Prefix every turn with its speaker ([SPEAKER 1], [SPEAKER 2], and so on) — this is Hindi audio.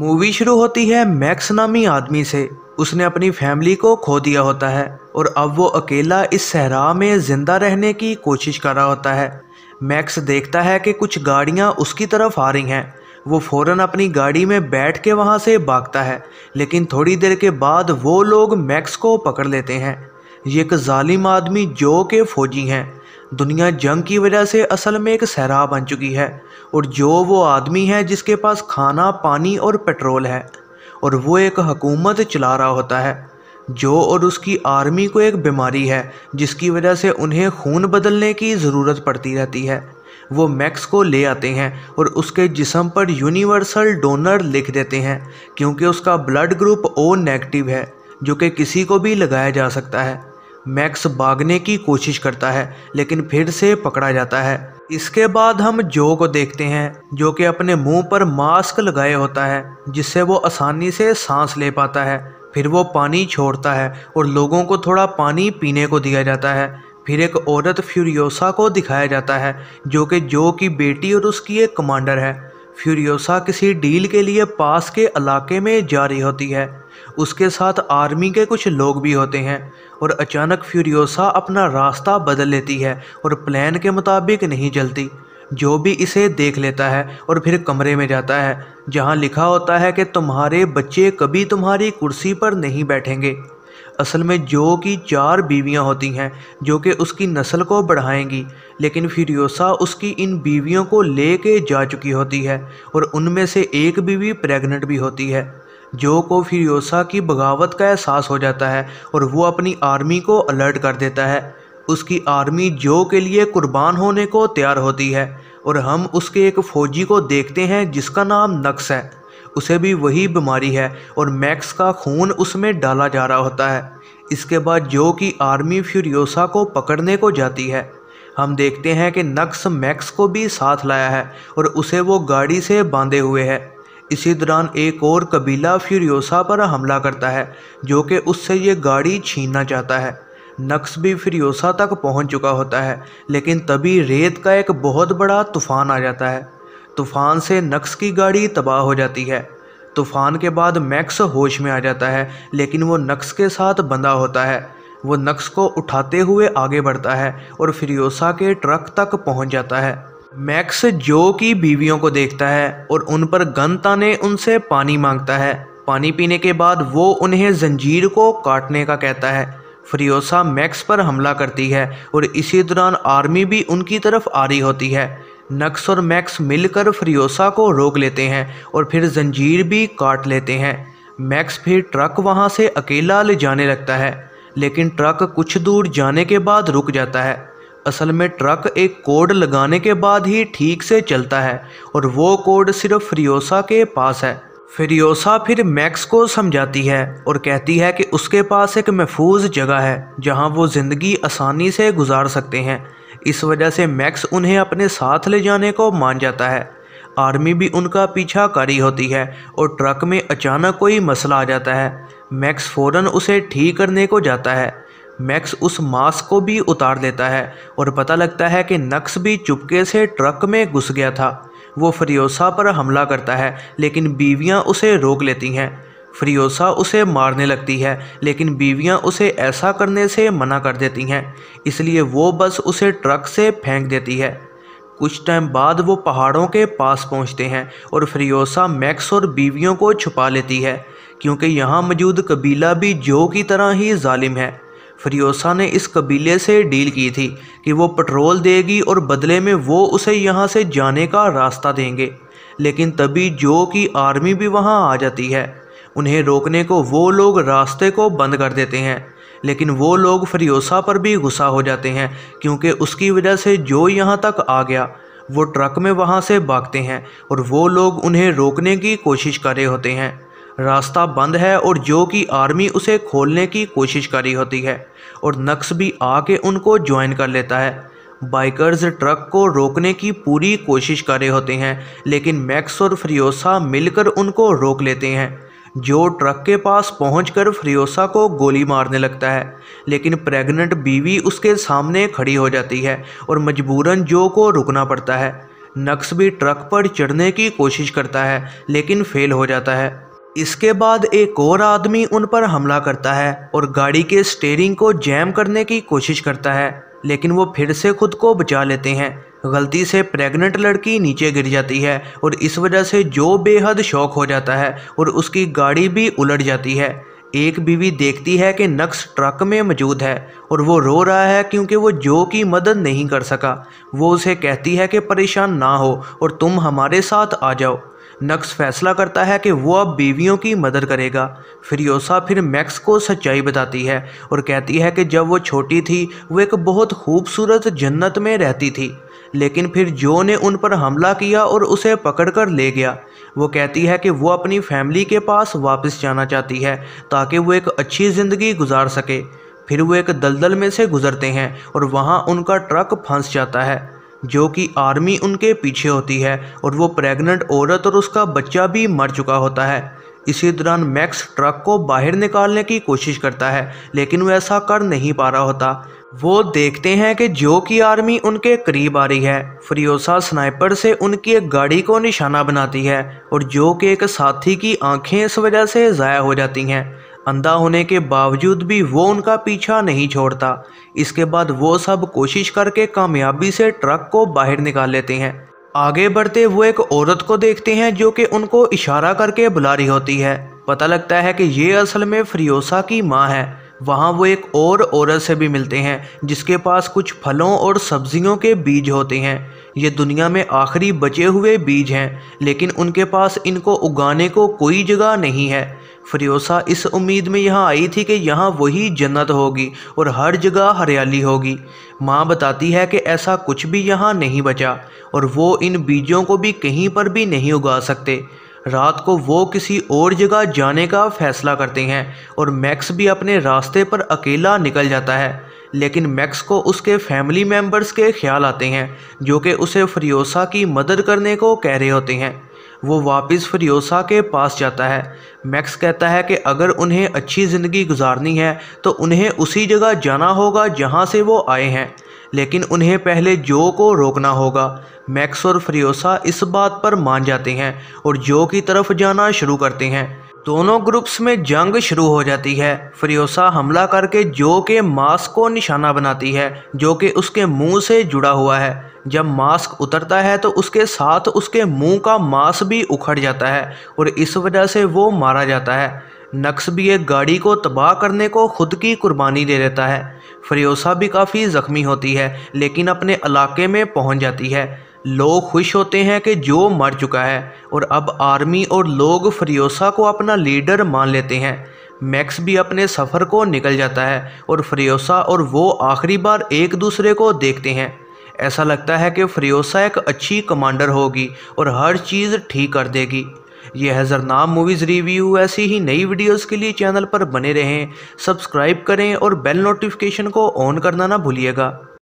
[SPEAKER 1] मूवी शुरू होती है मैक्स नामी आदमी से उसने अपनी फैमिली को खो दिया होता है और अब वो अकेला इस सहरा में ज़िंदा रहने की कोशिश कर रहा होता है मैक्स देखता है कि कुछ गाड़ियाँ उसकी तरफ आ रही हैं वो फौरन अपनी गाड़ी में बैठ के वहाँ से भागता है लेकिन थोड़ी देर के बाद वो लोग मैक्स को पकड़ लेते हैं ये एक ालिम आदमी जो के फ़ौजी हैं दुनिया जंग की वजह से असल में एक सहरा बन चुकी है और जो वो आदमी है जिसके पास खाना पानी और पेट्रोल है और वो एक हकूमत चला रहा होता है जो और उसकी आर्मी को एक बीमारी है जिसकी वजह से उन्हें खून बदलने की ज़रूरत पड़ती रहती है वो मैक्स को ले आते हैं और उसके जिसम पर यूनिवर्सल डोनर लिख देते हैं क्योंकि उसका ब्लड ग्रुप ओ नेगेटिव है जो कि किसी को भी लगाया जा सकता है मैक्स भागने की कोशिश करता है लेकिन फिर से पकड़ा जाता है इसके बाद हम जो को देखते हैं जो कि अपने मुंह पर मास्क लगाए होता है जिससे वो आसानी से सांस ले पाता है फिर वो पानी छोड़ता है और लोगों को थोड़ा पानी पीने को दिया जाता है फिर एक औरत फ्यूरियोसा को दिखाया जाता है जो कि जो की बेटी और उसकी एक कमांडर है फ्यूरियोसा किसी डील के लिए पास के इलाके में जा रही होती है उसके साथ आर्मी के कुछ लोग भी होते हैं और अचानक फ्यूरियोसा अपना रास्ता बदल लेती है और प्लान के मुताबिक नहीं चलती जो भी इसे देख लेता है और फिर कमरे में जाता है जहाँ लिखा होता है कि तुम्हारे बच्चे कभी तुम्हारी कुर्सी पर नहीं बैठेंगे असल में जो की चार बीवियां होती हैं जो कि उसकी नस्ल को बढ़ाएंगी लेकिन फिरियोसा उसकी इन बीवियों को ले जा चुकी होती है और उनमें से एक बीवी प्रेग्नेंट भी होती है जो को फिरोसा की बगावत का एहसास हो जाता है और वो अपनी आर्मी को अलर्ट कर देता है उसकी आर्मी जो के लिए कुर्बान होने को तैयार होती है और हम उसके एक फ़ौजी को देखते हैं जिसका नाम नक्स है उसे भी वही बीमारी है और मैक्स का खून उसमें डाला जा रहा होता है इसके बाद जो की आर्मी फ्यूरियोसा को पकड़ने को जाती है हम देखते हैं कि नक्स मैक्स को भी साथ लाया है और उसे वो गाड़ी से बांधे हुए है इसी दौरान एक और कबीला फ्यूरियोसा पर हमला करता है जो कि उससे ये गाड़ी छीनना चाहता है नक्स भी फ्यूरियोसा तक पहुंच चुका होता है लेकिन तभी रेत का एक बहुत बड़ा तूफ़ान आ जाता है तूफ़ान से नक्स की गाड़ी तबाह हो जाती है तूफ़ान के बाद मैक्स होश में आ जाता है लेकिन वो नक्स के साथ बंधा होता है वो नक्स को उठाते हुए आगे बढ़ता है और फ्रियोसा के ट्रक तक पहुंच जाता है मैक्स जो की बीवियों को देखता है और उन पर गन ताने उनसे पानी मांगता है पानी पीने के बाद वो उन्हें जंजीर को काटने का कहता है फ्रियोसा मैक्स पर हमला करती है और इसी दौरान आर्मी भी उनकी तरफ आ रही होती है नक्स और मैक्स मिलकर फ्रियोसा को रोक लेते हैं और फिर जंजीर भी काट लेते हैं मैक्स फिर ट्रक वहाँ से अकेला ले जाने लगता है लेकिन ट्रक कुछ दूर जाने के बाद रुक जाता है असल में ट्रक एक कोड लगाने के बाद ही ठीक से चलता है और वो कोड सिर्फ फ्रियोसा के पास है फ्रियोसा फिर मैक्स को समझाती है और कहती है कि उसके पास एक महफूज जगह है जहां वो ज़िंदगी आसानी से गुजार सकते हैं इस वजह से मैक्स उन्हें अपने साथ ले जाने को मान जाता है आर्मी भी उनका पीछा करी होती है और ट्रक में अचानक कोई मसला आ जाता है मैक्स फ़ौरन उसे ठीक करने को जाता है मैक्स उस मास्क को भी उतार देता है और पता लगता है कि नक्स भी चुपके से ट्रक में घुस गया था वो फ्रियोसा पर हमला करता है लेकिन बीवियाँ उसे रोक लेती हैं फ्रियोसा उसे मारने लगती है लेकिन बीवियाँ उसे ऐसा करने से मना कर देती हैं इसलिए वो बस उसे ट्रक से फेंक देती है कुछ टाइम बाद वो पहाड़ों के पास पहुंचते हैं और फ्रियोसा मैक्स और बीवियों को छुपा लेती है क्योंकि यहाँ मौजूद कबीला भी जो की तरह ही जालिम है फ्रियोसा ने इस कबीले से डील की थी कि वो पेट्रोल देगी और बदले में वो उसे यहाँ से जाने का रास्ता देंगे लेकिन तभी जो की आर्मी भी वहाँ आ जाती है उन्हें रोकने को वो लोग रास्ते को बंद कर देते हैं लेकिन वो लोग फ्रियोसा पर भी गुस्सा हो जाते हैं क्योंकि उसकी वजह से जो यहाँ तक आ गया वो ट्रक में वहाँ से भागते हैं और वो लोग उन्हें रोकने की कोशिश कर रहे होते हैं रास्ता बंद है और जो कि आर्मी उसे खोलने की कोशिश कर रही होती है और नक्स भी आके उनको ज्वाइन कर लेता है बाइकर्स ट्रक को रोकने की पूरी कोशिश कर रहे होते हैं लेकिन मैक्स और फ्रियोसा मिलकर उनको रोक लेते हैं जो ट्रक के पास पहुंचकर फ्रियोसा को गोली मारने लगता है लेकिन प्रेग्नेंट बीवी उसके सामने खड़ी हो जाती है और मजबूरन जो को रुकना पड़ता है नक्स भी ट्रक पर चढ़ने की कोशिश करता है लेकिन फेल हो जाता है इसके बाद एक और आदमी उन पर हमला करता है और गाड़ी के स्टेयरिंग को जैम करने की कोशिश करता है लेकिन वो फिर से खुद को बचा लेते हैं गलती से प्रेग्नेंट लड़की नीचे गिर जाती है और इस वजह से जो बेहद शौक हो जाता है और उसकी गाड़ी भी उलट जाती है एक बीवी देखती है कि नक्स ट्रक में मौजूद है और वो रो रहा है क्योंकि वो जो की मदद नहीं कर सका वो उसे कहती है कि परेशान ना हो और तुम हमारे साथ आ जाओ नक्स फैसला करता है कि वो अब बीवियों की मदद करेगा फिरियोसा फिर मैक्स को सच्चाई बताती है और कहती है कि जब वो छोटी थी वो एक बहुत खूबसूरत जन्नत में रहती थी लेकिन फिर जो ने उन पर हमला किया और उसे पकड़कर ले गया वो कहती है कि वो अपनी फैमिली के पास वापस जाना चाहती है ताकि वो एक अच्छी ज़िंदगी गुजार सके फिर वो एक दलदल में से गुजरते हैं और वहाँ उनका ट्रक फंस जाता है जो कि आर्मी उनके पीछे होती है और वो प्रेग्नेंट औरत और उसका बच्चा भी मर चुका होता है इसी दौरान मैक्स ट्रक को बाहर निकालने की कोशिश करता है लेकिन वह ऐसा कर नहीं पा रहा होता वो देखते हैं कि जो की आर्मी उनके करीब आ रही है फ्रियोसा स्नाइपर से उनकी एक गाड़ी को निशाना बनाती है और जो के एक साथी की आंखें इस वजह से ज़ाया हो जाती हैं अंधा होने के बावजूद भी वो उनका पीछा नहीं छोड़ता इसके बाद वो सब कोशिश करके कामयाबी से ट्रक को बाहर निकाल लेते हैं आगे बढ़ते वो एक औरत को देखते हैं जो कि उनको इशारा करके बुला रही होती है पता लगता है कि ये असल में फ्रियोसा की माँ है वहाँ वो एक और औरत से भी मिलते हैं जिसके पास कुछ फलों और सब्जियों के बीज होते हैं ये दुनिया में आखिरी बचे हुए बीज हैं लेकिन उनके पास इनको उगाने को कोई जगह नहीं है फ्रियोसा इस उम्मीद में यहाँ आई थी कि यहाँ वही जन्नत होगी और हर जगह हरियाली होगी माँ बताती है कि ऐसा कुछ भी यहाँ नहीं बचा और वो इन बीजों को भी कहीं पर भी नहीं उगा सकते रात को वो किसी और जगह जाने का फैसला करते हैं और मैक्स भी अपने रास्ते पर अकेला निकल जाता है लेकिन मैक्स को उसके फैमिली मेम्बर्स के ख्याल आते हैं जो कि उसे फ्रियोसा की मदद करने को कह रहे होते हैं वो वापस फरियोसा के पास जाता है मैक्स कहता है कि अगर उन्हें अच्छी ज़िंदगी गुजारनी है तो उन्हें उसी जगह जाना होगा जहाँ से वो आए हैं लेकिन उन्हें पहले जो को रोकना होगा मैक्स और फरियोसा इस बात पर मान जाते हैं और जो की तरफ जाना शुरू करते हैं दोनों ग्रुप्स में जंग शुरू हो जाती है फ्रियोसा हमला करके जो के मास्क को निशाना बनाती है जो कि उसके मुंह से जुड़ा हुआ है जब मास्क उतरता है तो उसके साथ उसके मुंह का मांस भी उखड़ जाता है और इस वजह से वो मारा जाता है नक्स भी एक गाड़ी को तबाह करने को खुद की कुर्बानी दे देता है फ्रियोसा भी काफ़ी ज़ख्मी होती है लेकिन अपने इलाके में पहुँच जाती है लोग खुश होते हैं कि जो मर चुका है और अब आर्मी और लोग फ्रियोसा को अपना लीडर मान लेते हैं मैक्स भी अपने सफ़र को निकल जाता है और फ्रियोसा और वो आखिरी बार एक दूसरे को देखते हैं ऐसा लगता है कि फ्रियोसा एक अच्छी कमांडर होगी और हर चीज़ ठीक कर देगी ये नाम मूवीज़ रिव्यू ऐसी ही नई वीडियोस के लिए चैनल पर बने रहें सब्सक्राइब करें और बेल नोटिफिकेशन को ऑन करना ना भूलिएगा